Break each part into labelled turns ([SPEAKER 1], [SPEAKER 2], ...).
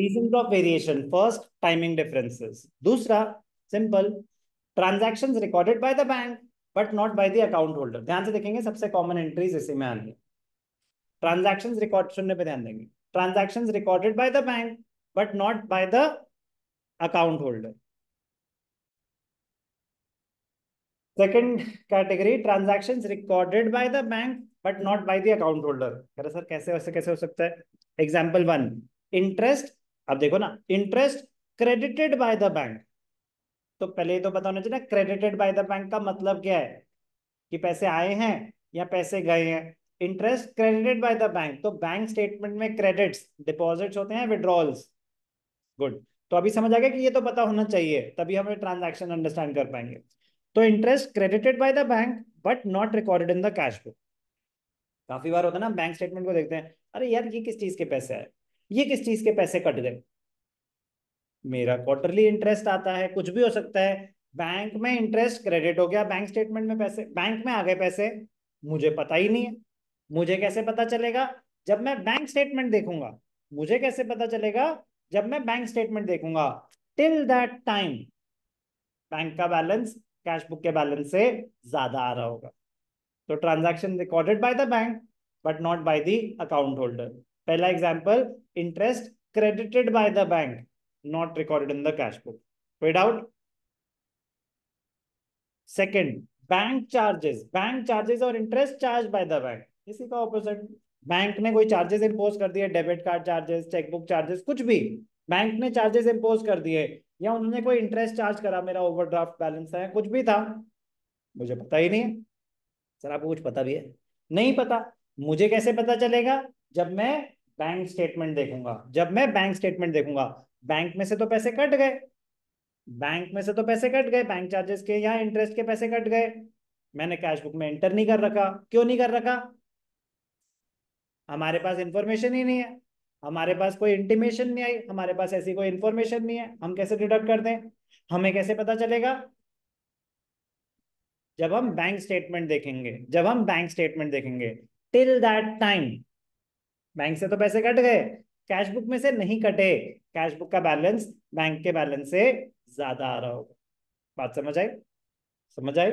[SPEAKER 1] reason of variation first timing differences दूसरा simple transactions recorded by the bank but not by the account holder ध्यान से देखेंगे सबसे common entries इसी में आएंगे ट्रांजैक्शंस रिकॉर्ड सुनने पे ध्यान देंगे transactions recorded by the bank but not by the account holder second category transactions recorded by the bank but not by the account holder कह रहे सर कैसे वैसे कैसे हो सकता है एग्जांपल 1 इंटरेस्ट अब देखो ना interest credited by the bank तो पहले तो पता चाहिए ना क्रेडिटेड बाय द बैंक का मतलब क्या है कि पैसे आए हैं या पैसे गए हैं interest credited by the bank तो बैंक स्टेटमेंट में क्रेडिट्स डिपॉजिट्स होते हैं विड्रॉल्स गुड तो अभी समझ आ गया कि ये तो पता होना चाहिए तभी हम ट्रांजेक्शन अंडरस्टैंड कर पाएंगे तो interest credited by the bank but not recorded in the cash book काफी बार होता है ना बैंक स्टेटमेंट को देखते हैं अरे यार ये किस चीज के पैसे आए ये किस चीज के पैसे कट गए मेरा क्वार्टरली इंटरेस्ट आता है कुछ भी हो सकता है बैंक में इंटरेस्ट क्रेडिट हो गया बैंक स्टेटमेंट में पैसे बैंक में आ गए पैसे मुझे पता ही नहीं है मुझे कैसे पता चलेगा जब मैं बैंक स्टेटमेंट देखूंगा मुझे कैसे पता चलेगा जब मैं बैंक स्टेटमेंट देखूंगा टिल दैट टाइम बैंक का बैलेंस कैश बुक के बैलेंस से ज्यादा आ रहा होगा तो transaction recorded by the bank but not by the account holder पहला example interest credited by the bank not recorded in the cash book कोई doubt second bank charges bank charges और interest charge by the bank इसी का opposite bank ने कोई charges impose कर दिए debit card charges chequebook charges कुछ भी बैंक ने चार्जेस इम्पोज कर दिए या उन्होंने कोई इंटरेस्ट चार्ज करा मेरा ओवरड्राफ्ट बैलेंस है कुछ भी था मुझे पता ही नहीं है सर आपको कुछ पता भी है नहीं पता मुझे कैसे पता चलेगा जब मैं बैंक स्टेटमेंट देखूंगा जब मैं बैंक स्टेटमेंट देखूंगा बैंक में से तो पैसे कट गए बैंक में से तो पैसे कट गए बैंक चार्जेस के या इंटरेस्ट के पैसे कट गए मैंने कैश बुक में एंटर नहीं कर रखा क्यों नहीं कर रखा हमारे पास इंफॉर्मेशन ही नहीं है हमारे पास कोई इंटीमेशन नहीं आई हमारे पास ऐसी कोई इंफॉर्मेशन नहीं है हम कैसे डिडक्ट कर दें हमें कैसे पता चलेगा जब हम बैंक स्टेटमेंट देखेंगे जब हम बैंक स्टेटमेंट देखेंगे टिल दैट टाइम बैंक से तो पैसे कट गए कैश बुक में से नहीं कटे कैश बुक का बैलेंस बैंक के बैलेंस से ज्यादा आ रहा होगा बात समझ आई समझ आई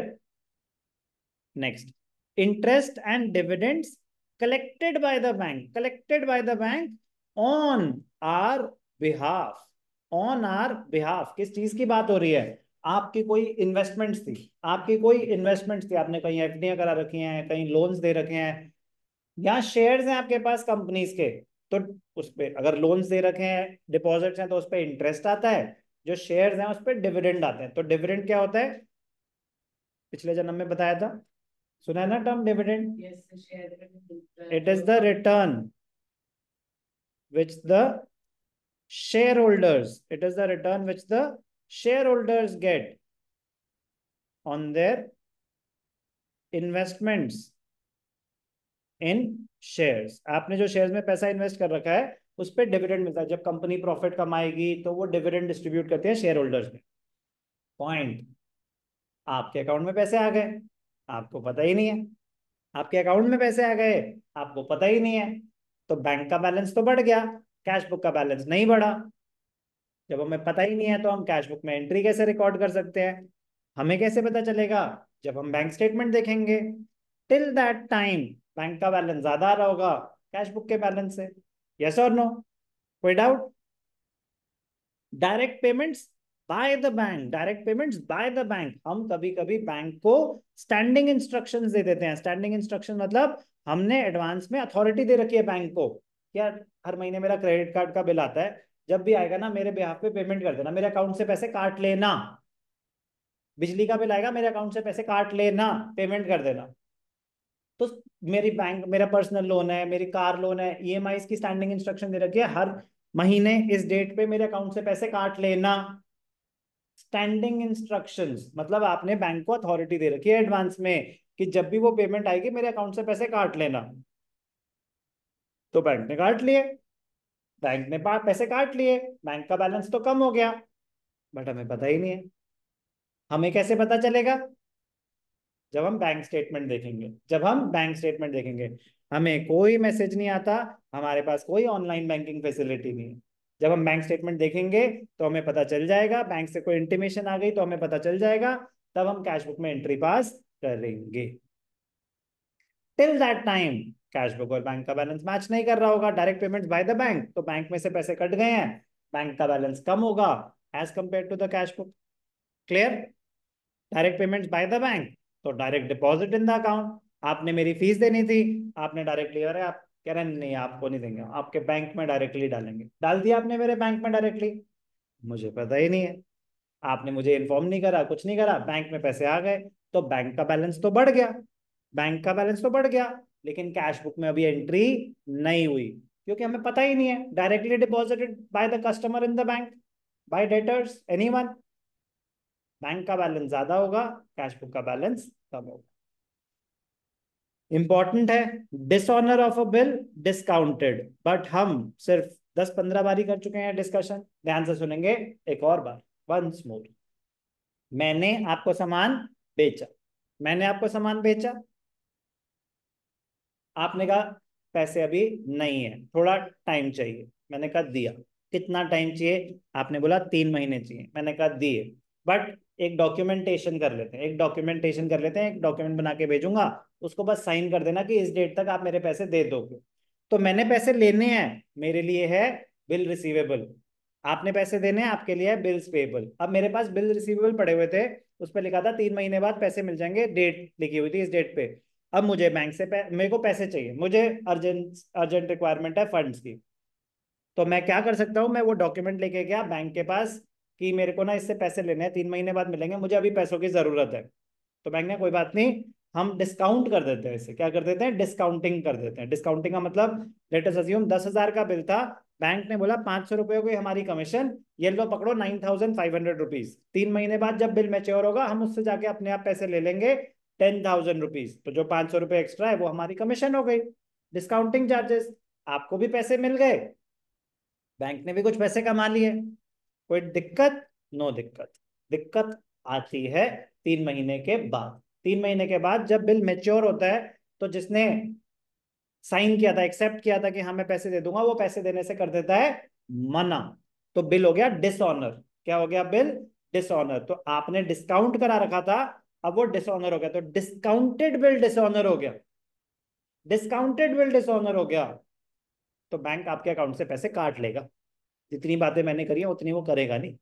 [SPEAKER 1] next interest and dividends collected by the bank collected by the bank on our behalf on our behalf किस चीज की बात हो रही है आपकी कोई इन्वेस्टमेंट्स थी आपकी कोई इन्वेस्टमेंट्स थी आपने कहीं एफ करा रखी हैं कहीं लोन्स दे रखे हैं या शेयर्स हैं आपके पास कंपनीज के तो उस पर अगर लोन्स दे रखे हैं डिपॉजिट्स हैं तो उस पर इंटरेस्ट आता है जो शेयर्स हैं उस पर डिविडेंड आते हैं तो डिविडेंड क्या होता है पिछले जन्म में बताया था सुना है ना term dividend it is the return share holders it is the return which the share holders get on their investments in shares आपने जो शेयर्स में पैसा इन्वेस्ट कर रखा है उस पर डिविडेंड मिलता है जब कंपनी प्रॉफिट कमाएगी तो वो डिविडेंड डिस्ट्रीब्यूट करते हैं शेयर होल्डर्स में पॉइंट आपके अकाउंट में पैसे आ गए आपको पता ही नहीं है आपके अकाउंट में पैसे आ गए आपको पता ही नहीं है तो बैंक का बैलेंस तो बढ़ गया कैश बुक का बैलेंस नहीं बढ़ा जब हमें पता ही नहीं है तो हम कैश बुक में एंट्री कैसे रिकॉर्ड कर सकते हैं हमें कैसे पता चलेगा जब हम बैंक स्टेटमेंट देखेंगे टिल दैट टाइम बैंक का बैलेंस ज्यादा आ रहा होगा कैश बुक के बैलेंस से यस और नो कोई doubt direct payments by the bank direct payments by the bank हम कभी कभी बैंक को स्टैंडिंग इंस्ट्रक्शन दे देते हैं स्टैंडिंग इंस्ट्रक्शन मतलब हमने एडवांस में अथॉरिटी दे रखी है बैंक को यार हर महीने मेरा क्रेडिट कार्ड का बिल आता है जब भी आएगा ना मेरे बिहाफ पे पेमेंट कर देना मेरे अकाउंट से पैसे काट लेना बिजली का बिल आएगा मेरे अकाउंट से पैसे काट लेना पेमेंट कर देना तो मेरी बैंक मेरा पर्सनल लोन है मेरी कार लोन है ई e की स्टैंडिंग इंस्ट्रक्शन दे रखी है हर महीने इस डेट पे मेरे अकाउंट से पैसे काट लेना स्टैंडिंग इंस्ट्रक्शन मतलब आपने बैंक को अथॉरिटी दे रखी है एडवांस में कि जब भी वो पेमेंट आएगी मेरे अकाउंट से पैसे काट लेना तो बैंक ने काट लिए बैंक ने पैसे काट लिए बैंक का बैलेंस तो कम हो गया बट हमें पता ही नहीं है हमें कैसे पता चलेगा जब हम बैंक स्टेटमेंट देखेंगे जब हम बैंक स्टेटमेंट देखेंगे हमें कोई मैसेज नहीं आता हमारे पास कोई ऑनलाइन बैंकिंग फैसिलिटी नहीं जब हम बैंक स्टेटमेंट देखेंगे तो हमें पता चल जाएगा बैंक से कोई इंटीमेशन आ गई तो हमें पता चल जाएगा तब हम कैश बुक में एंट्री पास करेंगे till that time cash book और बैंक का बैलेंस मैच नहीं कर रहा होगा direct payment by the bank तो बैंक में से पैसे कट गए हैं बैंक का बैलेंस कम होगा as compare to the cash book clear direct payment by the bank तो direct deposit in the account आपने मेरी फीस देनी थी आपने डायरेक्टली अरे आप कह रहे हैं नहीं आपको नहीं देंगे आपके बैंक में डायरेक्टली डालेंगे डाल दिया आपने मेरे बैंक में डायरेक्टली मुझे पता ही नहीं है आपने मुझे इन्फॉर्म नहीं करा कुछ नहीं करा बैंक में पैसे आ गए तो बैंक का बैलेंस तो बढ़ गया बैंक का बैलेंस तो बढ़ गया लेकिन कैश बुक में अभी एंट्री नहीं हुई क्योंकि हमें पता ही नहीं है directly deposited by the customer in the bank by debtors anyone bank का बैलेंस ज्यादा होगा कैश बुक का बैलेंस कम होगा इंपॉर्टेंट है dishonour of a bill discounted but हम सिर्फ दस पंद्रह बार ही कर चुके हैं डिस्कशन ध्यान से सुनेंगे एक और बार वंस मोर मैंने आपको सामान बेचा मैंने आपको सामान बेचा आपने कहा पैसे अभी नहीं है थोड़ा टाइम चाहिए मैंने कहा दिया कितना टाइम चाहिए आपने बोला तीन महीने चाहिए मैंने कहा दिए बट एक डॉक्यूमेंटेशन कर लेते हैं एक डॉक्यूमेंटेशन कर लेते हैं एक डॉक्यूमेंट बना के भेजूंगा उसको बस साइन कर देना कि इस डेट तक आप मेरे पैसे दे दोगे तो मैंने पैसे लेने हैं मेरे लिए है बिल रिसीवेबल आपने पैसे देने हैं आपके लिए है बिल्स पेबल अब मेरे पास बिल रिसीवेबल पड़े हुए थे उस पर लिखा था तीन महीने बाद पैसे मिल जाएंगे डेट लिखी हुई थी इस डेट पे अब मुझे बैंक से मेरे को पैसे चाहिए मुझे अर्जेंट अर्जेंट रिक्वायरमेंट है फंड्स की तो मैं क्या कर सकता हूँ मैं वो डॉक्यूमेंट लेके गया बैंक के पास कि मेरे को ना इससे पैसे लेने हैं तीन महीने बाद मिलेंगे मुझे अभी पैसों की ज़रूरत है तो बैंक ने कोई बात नहीं हम डिस्काउंट कर देते हैं इसे क्या कर देते हैं डिस्काउंटिंग कर देते हैं डिस्काउंटिंग का मतलब लेटेस्ट अज्यूम दस हज़ार का बिल था बैंक ने बोला पांच सौ रुपये की हमारी कमीशन ये लो पकड़ो nine thousand five hundred rupees तीन महीने बाद जब बिल मेच्योर होगा हम उससे जाके अपने आप पैसे ले लेंगे टेन थाउजेंड रुपीज तो जो पांच सौ रुपये एक्स्ट्रा है वो हमारी कमीशन हो गई डिस्काउंटिंग चार्जेस आपको भी पैसे मिल गए बैंक ने भी कुछ पैसे कमा लिए कोई दिक्कत नो दिक्कत दिक्कत आती है तीन महीने के बाद तीन महीने के बाद जब बिल मेच्योर होता है तो जिसने साइन किया था एक्सेप्ट किया था कि हाँ मैं पैसे दे दूंगा वो पैसे देने से कर देता है मना तो बिल हो गया डिसऑनर क्या हो गया बिल डिसऑनर तो आपने डिस्काउंट करा रखा था अब वो डिसऑनर हो गया तो डिस्काउंटेड बिल डिसऑनर हो गया डिस्काउंटेड बिल डिसऑनर हो गया तो बैंक आपके अकाउंट से पैसे काट लेगा जितनी बातें मैंने करी है उतनी वो करेगा नहीं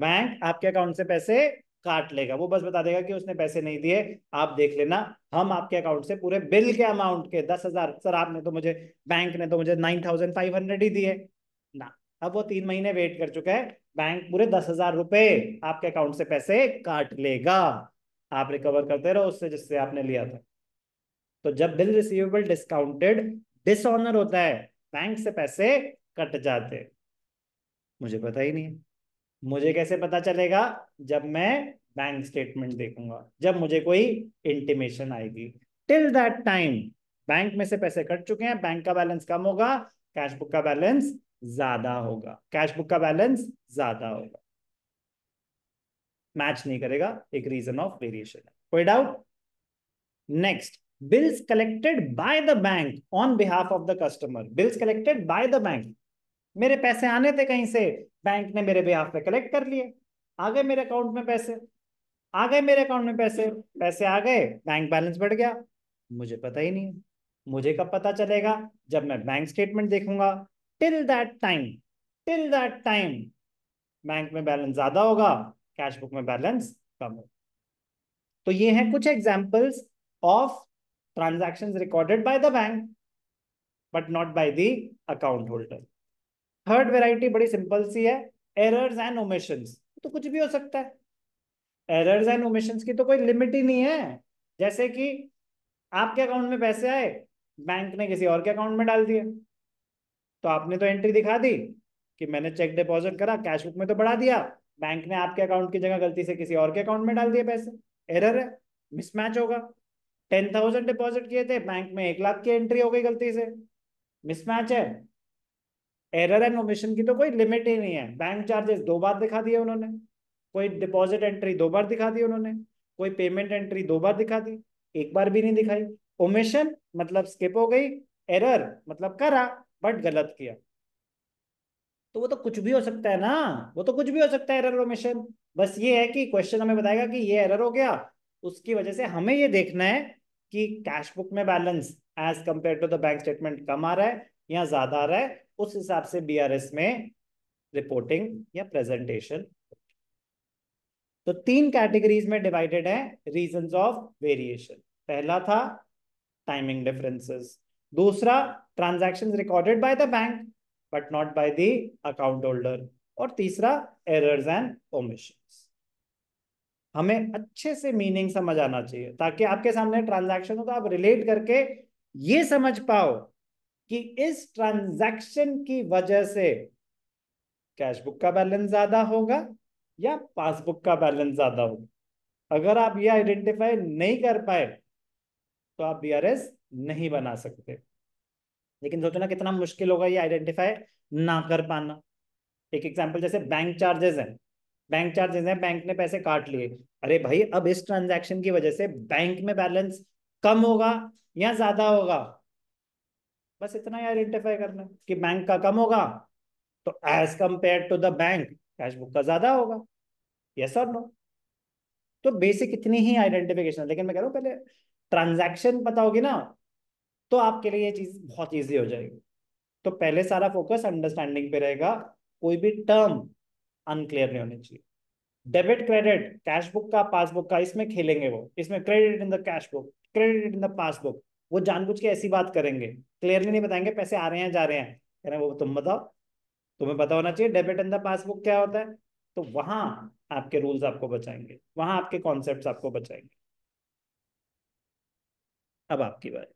[SPEAKER 1] बैंक आपके अकाउंट से पैसे काट लेगा वो बस बता देगा कि उसने पैसे नहीं दिए आप देख लेना हम आपके अकाउंट से पूरे बिल के अमाउंट के दस हजार सर आपने तो मुझे बैंक ने तो मुझे नाइन थाउजेंड फाइव हंड्रेड ही दिए ना अब वो तीन महीने वेट कर चुका है बैंक पूरे दस हजार रुपए आपके अकाउंट से पैसे काट लेगा आप रिकवर करते रहो उससे जिससे आपने लिया था तो जब बिल रिसीवेबल डिस्काउंटेड डिसऑनर होता है बैंक से पैसे कट जाते हैं मुझे पता ही नहीं मुझे कैसे पता चलेगा जब मैं बैंक स्टेटमेंट देखूंगा जब मुझे कोई इंटीमेशन आएगी टिल दैट टाइम बैंक में से पैसे कट चुके हैं बैंक का बैलेंस कम होगा कैश बुक का बैलेंस ज्यादा होगा कैश बुक का बैलेंस ज्यादा होगा मैच नहीं करेगा एक रीजन ऑफ वेरिएशन कोई doubt next bills collected by the bank on behalf of the customer bills collected by the bank मेरे पैसे आने थे कहीं से बैंक ने मेरे बिहाफ पे कलेक्ट कर लिए आ गए मेरे अकाउंट में पैसे आ गए मेरे अकाउंट में पैसे पैसे आ गए बैंक बैलेंस बढ़ गया मुझे पता ही नहीं मुझे कब पता चलेगा जब मैं बैंक स्टेटमेंट देखूंगा till that time till that time bank में बैलेंस ज्यादा होगा कैश बुक में बैलेंस कम होगा तो ये है कुछ examples of transaction recorded by the bank but not by the account holder third variety बड़ी सिंपल सी है एरर्स एंड ओमेशन तो कुछ भी हो सकता है एरर्स एंड ओमेशन की तो कोई लिमिट ही नहीं है जैसे कि आपके अकाउंट में पैसे आए बैंक ने किसी और के अकाउंट में डाल दिए तो आपने तो एंट्री दिखा दी कि मैंने चेक डिपॉजिट करा कैश बुक में तो बढ़ा दिया बैंक ने आपके अकाउंट की जगह गलती से किसी और के अकाउंट में डाल दिए पैसे एरर है मिसमैच होगा टेन थाउजेंड डिपॉजिट किए थे बैंक में एक लाख की एंट्री हो गई गलती से मिसमैच है एरर एंड ओमिशन की तो कोई लिमिट ही नहीं है बैंक चार्जेस दो बार दिखा दिए उन्होंने कोई डिपॉजिट एंट्री दो बार दिखा दी उन्होंने कोई पेमेंट एंट्री दो बार दिखा दी एक बार भी नहीं दिखाई ओमिशन मतलब स्किप हो गई एरर मतलब करा बट गलत किया तो वो तो कुछ भी हो सकता है ना वो तो कुछ भी हो सकता है एरर ओमिशन बस ये है कि क्वेश्चन हमें बताएगा कि ये एरर हो गया उसकी वजह से हमें ये देखना है कि कैश बुक में balance as compare to the bank statement कम आ रहा है या ज्यादा आ रहा है उस हिसाब से बीआरएस में रिपोर्टिंग या प्रेजेंटेशन तो तीन कैटेगरीज में डिवाइडेड है रीजंस ऑफ वेरिएशन पहला था टाइमिंग डिफरेंसेस दूसरा transactions recorded by the bank but not by the account holder और तीसरा एरर्स एंड ओमिशन हमें अच्छे से मीनिंग समझ आना चाहिए ताकि आपके सामने ट्रांजैक्शन हो तो आप रिलेट करके ये समझ पाओ कि इस ट्रांजैक्शन की वजह से कैश बुक का बैलेंस ज्यादा होगा या पासबुक का बैलेंस ज्यादा होगा अगर आप ये आइडेंटिफाई नहीं कर पाए तो आप बी नहीं बना सकते लेकिन सोचो ना कितना मुश्किल होगा ये आइडेंटिफाई ना कर पाना एक एग्जाम्पल जैसे बैंक चार्जेस हैं बैंक चार्जेस हैं बैंक ने पैसे काट लिए अरे भाई अब इस ट्रांजैक्शन की वजह से बैंक में बैलेंस कम होगा या ज्यादा होगा बस इतना ही आइडेंटिफाई करना है कि बैंक का कम होगा तो as compare to the bank cash book का ज्यादा होगा यस और नो तो बेसिक इतनी ही आइडेंटिफिकेशन लेकिन मैं कह रहा हूँ पहले ट्रांजैक्शन पता होगी ना तो आपके लिए ये चीज बहुत ईजी हो जाएगी तो पहले सारा फोकस अंडरस्टैंडिंग पे रहेगा कोई भी टर्म अनक्लियर नहीं होनी चाहिए डेबिट क्रेडिट कैश बुक का पासबुक का इसमें खेलेंगे वो इसमें credit in the cash book credit in the passbook वो जानबूझ के ऐसी बात करेंगे क्लियरली नहीं बताएंगे पैसे आ रहे हैं जा रहे हैं कह रहे हैं वो तुम बताओ तुम्हें पता होना चाहिए डेबिट इन द पासबुक क्या होता है तो वहां आपके रूल्स आपको बचाएंगे वहां आपके कॉन्सेप्ट आपको बचाएंगे अब आपकी बात